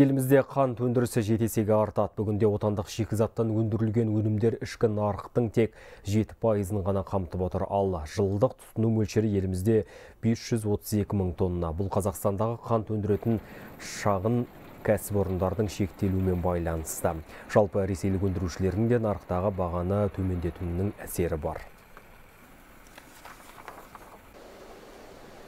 Елімізде қант өндірісі жетесеге артады. Бүгінде отандық шикізаттан өндірілген өнімдер ішкі нарықтың тек 7 пайызын ғана қамтып отыр. Ал жылдық тұтыну мөлшері елімізде 532 мың тонна. Бұл Қазақстандағы қант өндіретін шағын кәсіпорындардың шектелуімен байланысты. Жалпы ресейлік өндірушілердің де нарықтағы бағаны төмендетуінің әсері бар.